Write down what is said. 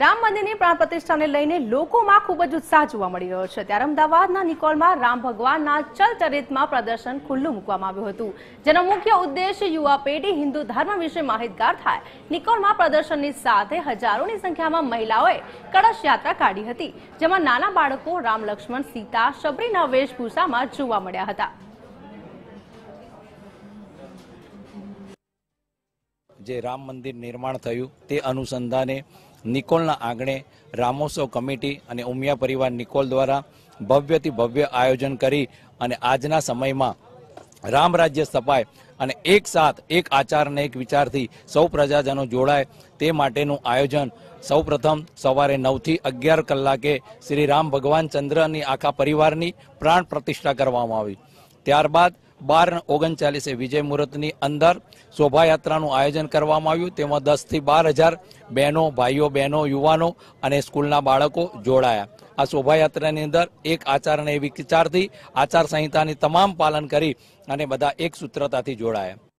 રામ મંદિરની પ્રાણ પ્રતિષ્ઠાને લઈને લોકોમાં ખૂબ જ ઉત્સાહ જોવા મળી રહ્યો છે ત્યારે અમદાવાદના નિકોલમાં રામ ભગવાનના ચલચરિતમાં પ્રદર્શન ખુલ્લું મૂકવામાં આવ્યું હતું જેનો મુખ્ય ઉદ્દેશ યુવા પેઢી હિન્દુ ધર્મ વિશે માહિતગાર થાય નિકોલમાં પ્રદર્શનની સાથે હજારોની સંખ્યામાં મહિલાઓએ કળશ યાત્રા કાઢી હતી જેમાં નાના બાળકો રામ લક્ષ્મણ સીતા શબરીના વેશભૂષામાં જોવા મળ્યા હતા જે રામ મંદિર નિર્માણ થયું તે અનુસંધાને નિકોલના આંગણે રામોત્સવ કમિટી અને ઉમિયા પરિવાર નિકોલ દ્વારા ભવ્યથી ભવ્ય આયોજન કરી અને આજના સમયમાં રામ રાજ્ય સ્થપાય અને એક સાથ એક આચાર અને એક વિચારથી સૌ પ્રજાજનો જોડાય તે માટેનું આયોજન સૌપ્રથમ સવારે નવથી અગિયાર કલાકે શ્રી રામ ભગવાન ચંદ્રની આખા પરિવારની પ્રાણ પ્રતિષ્ઠા કરવામાં આવી ત્યારબાદ બાર ઓગણચાલીસે વિજય મુહૂર્તની અંદર શોભાયાત્રાનું આયોજન કરવામાં આવ્યું તેમાં દસથી બાર હજાર બહેનો ભાઈઓ બહેનો યુવાનો અને સ્કૂલના બાળકો જોડાયા આ શોભાયાત્રાની અંદર એક આચારને એવી વિચારથી આચાર સંહિતાની તમામ પાલન કરી અને બધા એક સૂત્રતાથી જોડાયા